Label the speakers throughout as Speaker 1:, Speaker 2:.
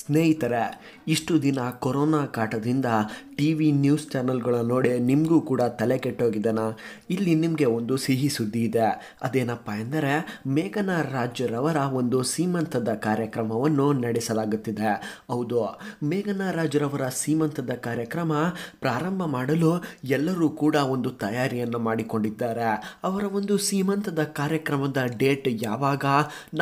Speaker 1: ಸ್ನೇಹಿತರೆ ಇಷ್ಟು ದಿನ ಕೊರೋನಾ ಕಾಟದಿಂದ ಟಿ ವಿ ನ್ಯೂಸ್ ಚಾನಲ್ಗಳನ್ನು ನೋಡಿ ನಿಮಗೂ ಕೂಡ ತಲೆ ಕೆಟ್ಟೋಗಿದ್ದಾನ ಇಲ್ಲಿ ನಿಮಗೆ ಒಂದು ಸಿಹಿ ಸುದ್ದಿ ಇದೆ ಅದೇನಪ್ಪ ಎಂದರೆ ಮೇಘನಾ ರಾಜರವರ ಒಂದು ಸೀಮಂತದ ಕಾರ್ಯಕ್ರಮವನ್ನು ನಡೆಸಲಾಗುತ್ತಿದೆ ಹೌದು ಮೇಘನಾ ರಾಜರವರ ಸೀಮಂತದ ಕಾರ್ಯಕ್ರಮ ಪ್ರಾರಂಭ ಮಾಡಲು ಎಲ್ಲರೂ ಕೂಡ ಒಂದು ತಯಾರಿಯನ್ನು ಮಾಡಿಕೊಂಡಿದ್ದಾರೆ ಅವರ ಒಂದು ಸೀಮಂತದ ಕಾರ್ಯಕ್ರಮದ ಡೇಟ್ ಯಾವಾಗ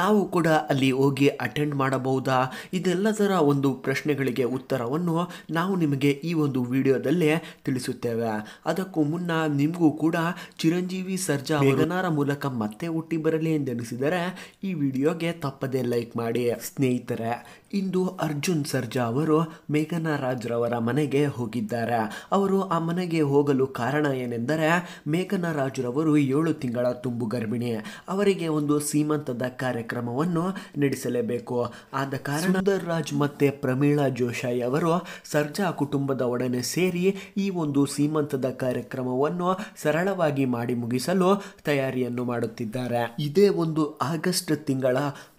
Speaker 1: ನಾವು ಕೂಡ ಅಲ್ಲಿ ಹೋಗಿ ಅಟೆಂಡ್ ಮಾಡಬಹುದಾ ಇದೆಲ್ಲದ ಸಮಾಜದ ಒಂದು ಪ್ರಶ್ನೆಗಳಿಗೆ ಉತ್ತರವನ್ನು ನಾವು ನಿಮಗೆ ಈ ಒಂದು ವಿಡಿಯೋದಲ್ಲೇ ತಿಳಿಸುತ್ತೇವೆ ಅದಕ್ಕೂ ಮುನ್ನ ನಿಮಗೂ ಕೂಡ ಚಿರಂಜೀವಿ ಸರ್ಜಾ ಅವರನಾರ ಮೂಲಕ ಮತ್ತೆ ಹುಟ್ಟಿ ಬರಲಿ ಎಂದೆನಿಸಿದರೆ ಈ ವಿಡಿಯೋಗೆ ತಪ್ಪದೇ ಲೈಕ್ ಮಾಡಿ ಸ್ನೇಹಿತರೆ ಇಂದು ಅರ್ಜುನ್ ಸರ್ಜಾ ಅವರು ಮೇಘನಾ ರಾಜ್ರವರ ಮನೆಗೆ ಹೋಗಿದ್ದಾರೆ ಅವರು ಆ ಮನೆಗೆ ಹೋಗಲು ಕಾರಣ ಏನೆಂದರೆ ಮೇಘನಾ ರಾಜ್ರವರು ಏಳು ತಿಂಗಳ ತುಂಬು ಗರ್ಭಿಣಿ ಅವರಿಗೆ ಒಂದು ಸೀಮಂತದ ಕಾರ್ಯಕ್ರಮವನ್ನು ನಡೆಸಲೇಬೇಕು ಆದ ಕಾರಣ ರಾಜ್ ಮತ್ತು ಪ್ರಮೀಳಾ ಜೋಶಾಯಿ ಅವರು ಸರ್ಜಾ ಕುಟುಂಬದ ಒಡನೆ ಸೇರಿ ಈ ಒಂದು ಸೀಮಂತದ ಕಾರ್ಯಕ್ರಮವನ್ನು ಸರಳವಾಗಿ ಮಾಡಿ ಮುಗಿಸಲು ತಯಾರಿಯನ್ನು ಮಾಡುತ್ತಿದ್ದಾರೆ ಇದೇ ಒಂದು ಆಗಸ್ಟ್ ತಿಂಗಳ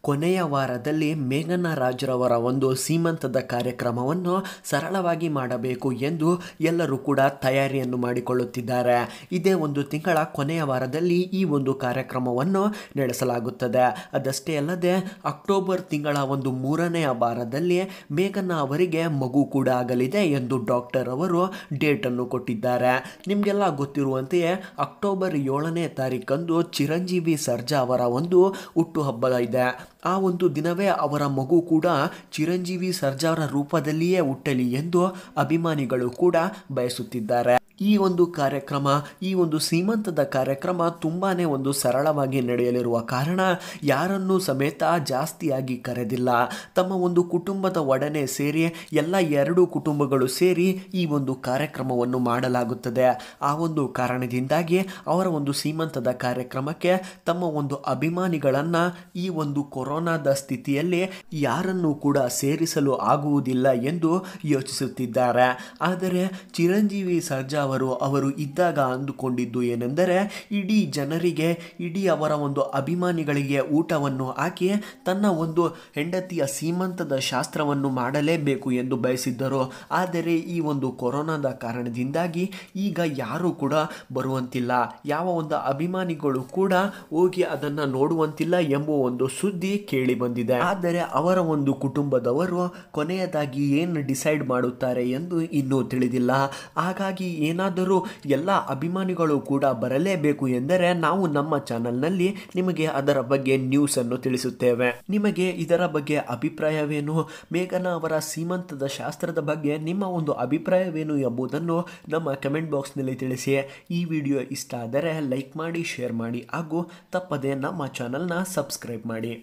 Speaker 1: ಕೊನೆಯ ವಾರದಲ್ಲಿ ಮೇಘನ ರಾಜ್ರವರ ಒಂದು ಸೀಮಂತದ ಕಾರ್ಯಕ್ರಮವನ್ನು ಸರಳವಾಗಿ ಮಾಡಬೇಕು ಎಂದು ಎಲ್ಲರೂ ಕೂಡ ತಯಾರಿಯನ್ನು ಮಾಡಿಕೊಳ್ಳುತ್ತಿದ್ದಾರೆ ಇದೇ ಒಂದು ತಿಂಗಳ ಕೊನೆಯ ವಾರದಲ್ಲಿ ಈ ಒಂದು ಕಾರ್ಯಕ್ರಮವನ್ನು ನಡೆಸಲಾಗುತ್ತದೆ ಅದಷ್ಟೇ ಅಲ್ಲದೆ ಅಕ್ಟೋಬರ್ ತಿಂಗಳ ಒಂದು ಮೂರನೆಯ ವಾರದಲ್ಲಿ ತಿಂಗಳಲ್ಲಿ ಮೇಘನಾ ಅವರಿಗೆ ಮಗು ಕೂಡ ಆಗಲಿದೆ ಎಂದು ಡಾಕ್ಟರ್ ಅವರು ಡೇಟನ್ನು ಕೊಟ್ಟಿದ್ದಾರೆ ನಿಮಗೆಲ್ಲ ಗೊತ್ತಿರುವಂತೆಯೇ ಅಕ್ಟೋಬರ್ ಏಳನೇ ತಾರೀಕಂದು ಚಿರಂಜೀವಿ ಸರ್ಜಾ ಅವರ ಒಂದು ಹುಟ್ಟುಹಬ್ಬ ಇದೆ ಆ ಒಂದು ದಿನವೇ ಅವರ ಮಗು ಕೂಡ ಚಿರಂಜೀವಿ ಅವರ ರೂಪದಲ್ಲಿಯೇ ಹುಟ್ಟಲಿ ಎಂದು ಅಭಿಮಾನಿಗಳು ಕೂಡ ಬಯಸುತ್ತಿದ್ದಾರೆ ಈ ಒಂದು ಕಾರ್ಯಕ್ರಮ ಈ ಒಂದು ಸೀಮಂತದ ಕಾರ್ಯಕ್ರಮ ತುಂಬಾ ಒಂದು ಸರಳವಾಗಿ ನಡೆಯಲಿರುವ ಕಾರಣ ಯಾರನ್ನು ಸಮೇತ ಜಾಸ್ತಿಯಾಗಿ ಕರೆದಿಲ್ಲ ತಮ್ಮ ಒಂದು ಕುಟುಂಬದ ಒಡನೆ ಸೇರಿ ಎಲ್ಲ ಎರಡು ಕುಟುಂಬಗಳು ಸೇರಿ ಈ ಒಂದು ಕಾರ್ಯಕ್ರಮವನ್ನು ಮಾಡಲಾಗುತ್ತದೆ ಆ ಒಂದು ಕಾರಣದಿಂದಾಗಿ ಅವರ ಒಂದು ಸೀಮಂತದ ಕಾರ್ಯಕ್ರಮಕ್ಕೆ ತಮ್ಮ ಒಂದು ಅಭಿಮಾನಿಗಳನ್ನು ಈ ಒಂದು ಕೊರೋನಾದ ಸ್ಥಿತಿಯಲ್ಲಿ ಯಾರನ್ನು ಕೂಡ ಸೇರಿಸಲು ಆಗುವುದಿಲ್ಲ ಎಂದು ಯೋಚಿಸುತ್ತಿದ್ದಾರೆ ಆದರೆ ಚಿರಂಜೀವಿ ಸರ್ಜಾ ಅವರು ಅವರು ಇದ್ದಾಗ ಅಂದುಕೊಂಡಿದ್ದು ಏನೆಂದರೆ ಇಡೀ ಜನರಿಗೆ ಇಡೀ ಅವರ ಒಂದು ಅಭಿಮಾನಿಗಳಿಗೆ ಊಟವನ್ನು ಹಾಕಿ ತನ್ನ ಒಂದು ಹೆಂಡತಿಯ ಸೀಮಂತದ ಶಾಸ್ತ್ರವನ್ನು ಮಾಡಲೇಬೇಕು ಎಂದು ಬಯಸಿದ್ದರು ಆದರೆ ಈ ಒಂದು ಕೊರೋನಾದ ಕಾರಣದಿಂದಾಗಿ ಈಗ ಯಾರೂ ಕೂಡ ಬರುವಂತಿಲ್ಲ ಯಾವ ಒಂದು ಅಭಿಮಾನಿಗಳು ಕೂಡ ಹೋಗಿ ಅದನ್ನು ನೋಡುವಂತಿಲ್ಲ ಎಂಬ ಒಂದು ಸುದ್ದಿ ಕೇಳಿ ಬಂದಿದೆ ಆದರೆ ಅವರ ಒಂದು ಕುಟುಂಬದವರು ಕೊನೆಯದಾಗಿ ಏನು ಡಿಸೈಡ್ ಮಾಡುತ್ತಾರೆ ಎಂದು ಇನ್ನೂ ತಿಳಿದಿಲ್ಲ ಹಾಗಾಗಿ ಏನು ಏನಾದರೂ ಎಲ್ಲ ಅಭಿಮಾನಿಗಳು ಕೂಡ ಬರಲೇಬೇಕು ಎಂದರೆ ನಾವು ನಮ್ಮ ಚಾನೆಲ್ನಲ್ಲಿ ನಿಮಗೆ ಅದರ ಬಗ್ಗೆ ನ್ಯೂಸ್ ಅನ್ನು ತಿಳಿಸುತ್ತೇವೆ ನಿಮಗೆ ಇದರ ಬಗ್ಗೆ ಅಭಿಪ್ರಾಯವೇನು ಮೇಘನಾ ಅವರ ಸೀಮಂತದ ಶಾಸ್ತ್ರದ ಬಗ್ಗೆ ನಿಮ್ಮ ಒಂದು ಅಭಿಪ್ರಾಯವೇನು ಎಂಬುದನ್ನು ನಮ್ಮ ಕಮೆಂಟ್ ಬಾಕ್ಸ್ನಲ್ಲಿ ತಿಳಿಸಿ ಈ ವಿಡಿಯೋ ಇಷ್ಟ ಆದರೆ ಲೈಕ್ ಮಾಡಿ ಶೇರ್ ಮಾಡಿ ಹಾಗೂ ತಪ್ಪದೆ ನಮ್ಮ ಚಾನಲ್ನ ಸಬ್ಸ್ಕ್ರೈಬ್ ಮಾಡಿ